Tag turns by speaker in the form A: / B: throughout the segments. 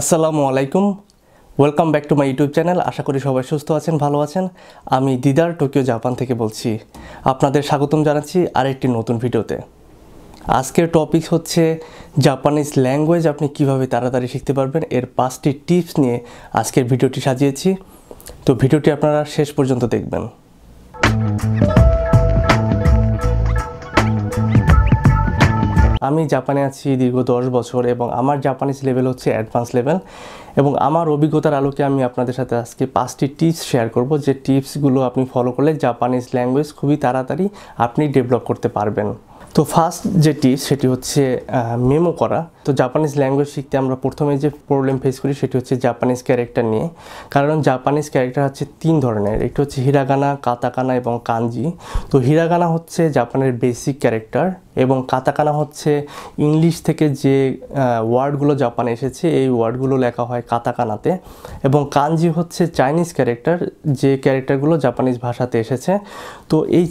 A: আসসালামু আলাইকুম welcome back to my YouTube channel আশা করি সবাই সুস্থ আছেন ভালো আছেন আমি দিদার টোকিও জাপান থেকে বলছি আপনাদের স্বাগতম জানাচ্ছি আরেকটি নতুন ভিডিওতে আজকের টপিক হচ্ছে জাপানিজ ল্যাঙ্গুয়েজ আপনি কিভাবে তাড়াতাড়ি শিখতে পারবেন এর পাঁচটি টিপস নিয়ে আজকের ভিডিওটি সাজিয়েছি তো ভিডিওটি আপনারা শেষ পর্যন্ত দেখবেন আমি জাপানে আছি দীর্ঘ দশ বছর এবং আমার জাপানিজ লেভেল হচ্ছে অ্যাডভান্স লেভেল এবং আমার অভিজ্ঞতার আলোকে আমি আপনাদের সাথে আজকে পাঁচটি টিপস শেয়ার করব যে টিপসগুলো আপনি ফলো করলে জাপানিজ ল্যাঙ্গুয়েজ খুবই তাড়াতাড়ি আপনি ডেভেলপ করতে পারবেন তো ফার্স্ট যে টিপস সেটি হচ্ছে মেমো করা তো জাপানিজ ল্যাঙ্গুয়েজ শিখতে আমরা প্রথমে যে প্রবলেম ফেস করি সেটি হচ্ছে জাপানিজ ক্যারেক্টার নিয়ে কারণ জাপানিজ ক্যারেক্টার হচ্ছে তিন ধরনের একটি হচ্ছে হিরাগানা কাতাকানা এবং কাঞ্জি তো হিরাগানা হচ্ছে জাপানের বেসিক ক্যারেক্টার এবং কাতাকানা হচ্ছে ইংলিশ থেকে যে ওয়ার্ডগুলো জাপানে এসেছে এই ওয়ার্ডগুলো লেখা হয় কাতাকানাতে এবং কাঞ্জি হচ্ছে চাইনিজ ক্যারেক্টার যে ক্যারেক্টারগুলো জাপানিজ ভাষাতে এসেছে তো এই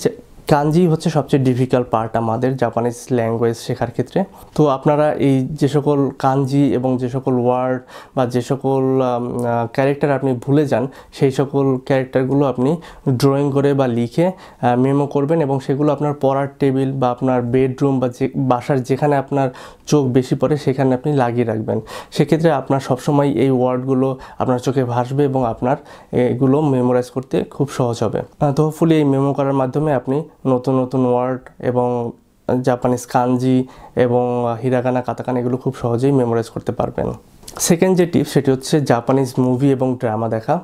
A: কাঞ্জি হচ্ছে সবচেয়ে ডিফিকাল্ট পার্ট আমাদের জাপানিজ ল্যাঙ্গুয়েজ শেখার ক্ষেত্রে তো আপনারা এই যে সকল কাঞ্জি এবং যে সকল ওয়ার্ড বা যে সকল ক্যারেক্টার আপনি ভুলে যান সেই সকল ক্যারেক্টারগুলো আপনি ড্রয়িং করে বা লিখে মেমো করবেন এবং সেগুলো আপনার পড়ার টেবিল বা আপনার বেডরুম বা যে বাসার যেখানে আপনার চোখ বেশি পড়ে সেখানে আপনি লাগিয়ে রাখবেন সেক্ষেত্রে আপনার সবসময় এই ওয়ার্ডগুলো আপনার চোখে ভাসবে এবং আপনার এগুলো মেমোরাইজ করতে খুব সহজ হবে তো ফুলি এই মেমো করার মাধ্যমে আপনি নতুন নতুন ওয়ার্ড এবং জাপানিজ কাঞ্জি এবং হিরাগানা কাতাকানা এগুলো খুব সহজেই মেমোরাইজ করতে পারবেন সেকেন্ড যে টিপ সেটি হচ্ছে জাপানিজ মুভি এবং ড্রামা দেখা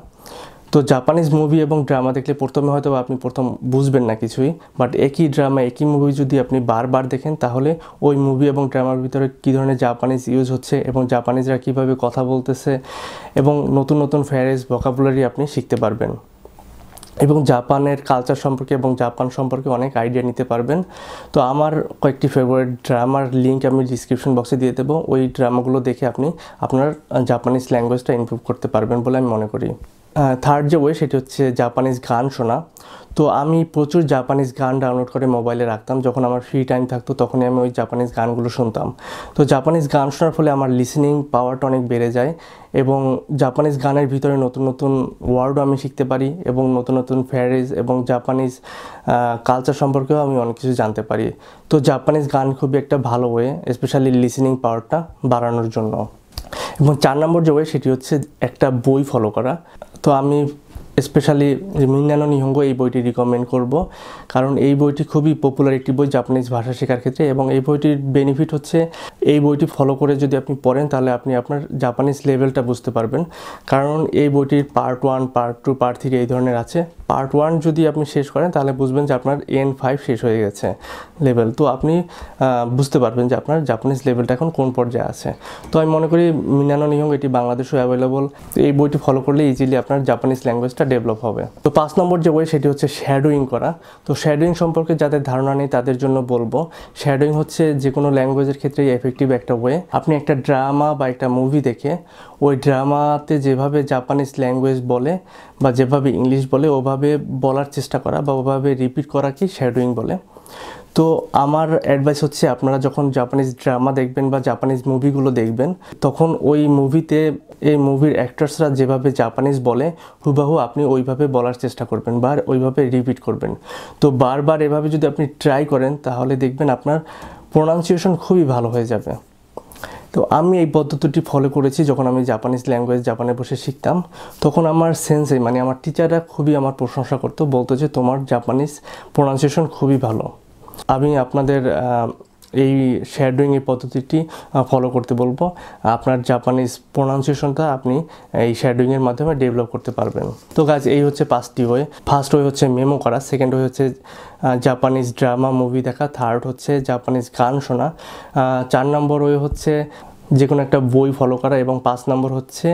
A: তো জাপানিজ মুভি এবং ড্রামা দেখলে প্রথমে হয়তো আপনি প্রথম বুঝবেন না কিছুই বাট একই ড্রামা একই মুভি যদি আপনি বারবার দেখেন তাহলে ওই মুভি এবং ড্রামার ভিতরে কী ধরনের জাপানিজ ইউজ হচ্ছে এবং জাপানিজরা কীভাবে কথা বলতেছে এবং নতুন নতুন ফ্যারেজ ভোকাবুলারি আপনি শিখতে পারবেন এবং জাপানের কালচার সম্পর্কে এবং জাপান সম্পর্কে অনেক আইডিয়া নিতে পারবেন তো আমার কয়েকটি ফেভারিট ড্রামার লিঙ্ক আমি ডিসক্রিপশন বক্সে দিয়ে দেবো ওই ড্রামাগুলো দেখে আপনি আপনার জাপানিজ ল্যাঙ্গুয়েজটা ইম্প্রুভ করতে পারবেন বলে আমি মনে করি থার্ড যে ওয়ে সেটি হচ্ছে জাপানিজ গান শোনা তো আমি প্রচুর জাপানিজ গান ডাউনলোড করে মোবাইলে রাখতাম যখন আমার ফ্রি টাইম থাকতো তখনই আমি ওই জাপানিজ গানগুলো শুনতাম তো জাপানিজ গান শোনার ফলে আমার লিসেনিং পাওয়ারটা অনেক বেড়ে যায় এবং জাপানিজ গানের ভিতরে নতুন নতুন ওয়ার্ডও আমি শিখতে পারি এবং নতুন নতুন ফ্যারিজ এবং জাপানিজ কালচার সম্পর্কেও আমি অনেক কিছু জানতে পারি তো জাপানিজ গান খুবই একটা ভালো ওয়ে স্পেশালি লিসেনিং পাওয়ারটা বাড়ানোর জন্য এবং চার নম্বর যে ওয়ে সেটি হচ্ছে একটা বই ফলো করা তো আমি স্পেশালি মিংনানো নিহঙ্গ এই বইটি রিকমেন্ড করব কারণ এই বইটি খুবই পপুলার একটি বই জাপানিজ ভাষা শেখার ক্ষেত্রে এবং এই বইটির বেনিফিট হচ্ছে এই বইটি ফলো করে যদি আপনি পড়েন তাহলে আপনি আপনার জাপানিজ লেভেলটা বুঝতে পারবেন কারণ এই বইটির part one part two part three এই ধরনের আছে পার্ট ওয়ান যদি আপনি শেষ করেন তাহলে বুঝবেন যে আপনার এন ফাইভ শেষ হয়ে গেছে লেভেল তো আপনি বুঝতে পারবেন যে আপনার জাপানিজ লেভেলটা এখন কোন পর্যায়ে আছে তো আমি মনে করি মিনানো নিহং এটি বাংলাদেশেও অ্যাভেলেবল এই বইটি ফলো করলে ইজিলি আপনার জাপানিজ ল্যাঙ্গুয়েজটা ডেভেলপ হবে তো পাঁচ নম্বর যে বই সেটি হচ্ছে শ্যাডোয়িং করা তো শ্যাডোয়িং সম্পর্কে যাদের ধারণা নেই তাদের জন্য বলবো শ্যাডোয়িং হচ্ছে যে কোনো ল্যাঙ্গুয়েজের ক্ষেত্রে এফেক্টিভ একটা ওয়ে আপনি একটা ড্রামা বা একটা মুভি দেখে ওই ড্রামাতে যেভাবে জাপানিজ ল্যাঙ্গুয়েজ বলে বা যেভাবে ইংলিশ বলে ওভাবে ওভাবে বলার চেষ্টা করা বা ওভাবে রিপিট করাকে শ্যাডোয়িং বলে তো আমার অ্যাডভাইস হচ্ছে আপনারা যখন জাপানিজ ড্রামা দেখবেন বা জাপানিজ মুভিগুলো দেখবেন তখন ওই মুভিতে এই মুভির অ্যাক্টার্সরা যেভাবে জাপানিজ বলে হুবাহু আপনি ওইভাবে বলার চেষ্টা করবেন বা ওইভাবে রিপিট করবেন তো বারবার এভাবে যদি আপনি ট্রাই করেন তাহলে দেখবেন আপনার প্রোনাউন্সিয়েশন খুবই ভালো হয়ে যাবে তো আমি এই পদ্ধতিটি ফলো করেছি যখন আমি জাপানিজ ল্যাঙ্গুয়েজ জাপানে বসে শিখতাম তখন আমার সেন্সে মানে আমার টিচাররা খুবই আমার প্রশংসা করতো বলতো যে তোমার জাপানিজ প্রোনাউন্সিয়েশন খুবই ভালো আমি আপনাদের এই শ্যাডোয়িং এই পদ্ধতিটি ফলো করতে বলবো আপনার জাপানিজ প্রোনাউন্সিয়েশনটা আপনি এই শ্যাডোয়িংয়ের মাধ্যমে ডেভেলপ করতে পারবেন তো গাছ এই হচ্ছে পাঁচটি ওয়ে ফার্স্ট ওয়ে হচ্ছে মেমো করা সেকেন্ড ওয়ে হচ্ছে জাপানিজ ড্রামা মুভি দেখা থার্ড হচ্ছে জাপানিজ গান শোনা চার নম্বর ওয়ে হচ্ছে যে কোনো একটা বই ফলো করা এবং পাঁচ নম্বর হচ্ছে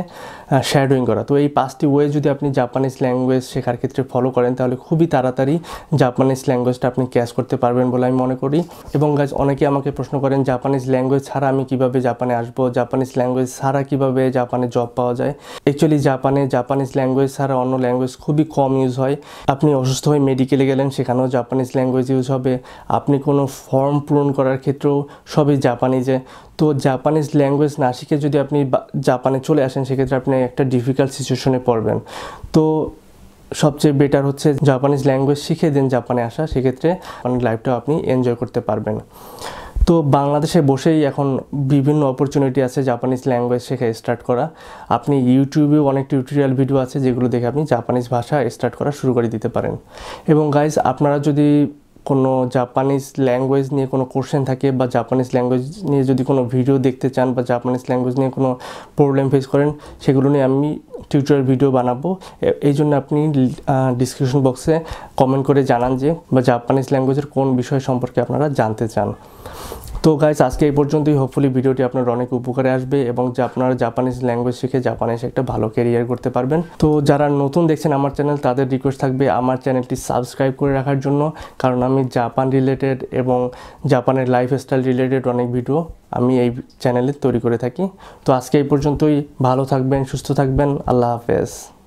A: শ্যাডোয়িং করা তো এই পাঁচটি ওয়ে যদি আপনি জাপানিজ ল্যাঙ্গুয়েজ শেখার ক্ষেত্রে ফলো করেন তাহলে খুবই তাড়াতাড়ি জাপানিজ ল্যাঙ্গুয়েজটা আপনি ক্যাশ করতে পারবেন বলে আমি মনে করি এবং গাছ অনেকে আমাকে প্রশ্ন করেন জাপানিজ ল্যাঙ্গুয়েজ ছাড়া আমি কিভাবে জাপানে আসবো জাপানিজ ল্যাঙ্গুয়েজ ছাড়া কিভাবে জাপানে জব পাওয়া যায় অ্যাকচুয়ালি জাপানে জাপানিজ ল্যাঙ্গুয়েজ ছাড়া অন্য ল্যাঙ্গুয়েজ খুবই কম ইউজ হয় আপনি অসুস্থ হয়ে মেডিকেলে গেলেন সেখানেও জাপানিজ ল্যাঙ্গুয়েজ ইউজ হবে আপনি কোনো ফর্ম পূরণ করার ক্ষেত্রেও সবই জাপানিজে তো জাপানিজ ল্যাঙ্গুয়েজ না শিখে যদি আপনি জাপানে চলে আসেন সেক্ষেত্রে আপনি একটা ডিফিকাল্ট সিচুয়েশনে পড়বেন তো সবচেয়ে বেটার হচ্ছে জাপানিজ ল্যাঙ্গুয়েজ শিখে দেন জাপানে আসা সেক্ষেত্রে আপনার লাইফটাও আপনি এনজয় করতে পারবেন তো বাংলাদেশে বসেই এখন বিভিন্ন অপরচুনিটি আছে জাপানিজ ল্যাঙ্গুয়েজ শেখে স্টার্ট করা আপনি ইউটিউবেও অনেক টিউটোরিয়াল ভিডিও আছে যেগুলো দেখে আপনি জাপানিজ ভাষা স্টার্ট করা শুরু করে দিতে পারেন এবং গাইজ আপনারা যদি কোনো জাপানিজ ল্যাঙ্গুয়েজ নিয়ে কোনো কোশ্চেন থাকে বা জাপানিজ ল্যাঙ্গুয়েজ নিয়ে যদি কোনো ভিডিও দেখতে চান বা জাপানিজ ল্যাঙ্গুয়েজ নিয়ে কোনো প্রবলেম ফেস করেন সেগুলো নিয়ে আমি টিউটোরিয়াল ভিডিও বানাবো এই জন্য আপনি ডিসক্রিপশন বক্সে কমেন্ট করে জানান যে বা জাপানিজ ল্যাঙ্গুয়েজের কোন বিষয় সম্পর্কে আপনারা জানতে চান তো গাইস আজকে এই পর্যন্তই হোপফুলি ভিডিওটি আপনার অনেক উপকারে আসবে এবং যে আপনারা জাপানিজ ল্যাঙ্গুয়েজ শিখে জাপানিজ একটা ভালো কেরিয়ার করতে পারবেন তো যারা নতুন দেখছেন আমার চ্যানেল তাদের রিকোয়েস্ট থাকবে আমার চ্যানেলটি সাবস্ক্রাইব করে রাখার জন্য কারণ আমি জাপান রিলেটেড এবং জাপানের লাইফস্টাইল রিলেটেড অনেক ভিডিও আমি এই চ্যানেলে তৈরি করে থাকি তো আজকে এই পর্যন্তই ভালো থাকবেন সুস্থ থাকবেন আল্লাহ হাফেজ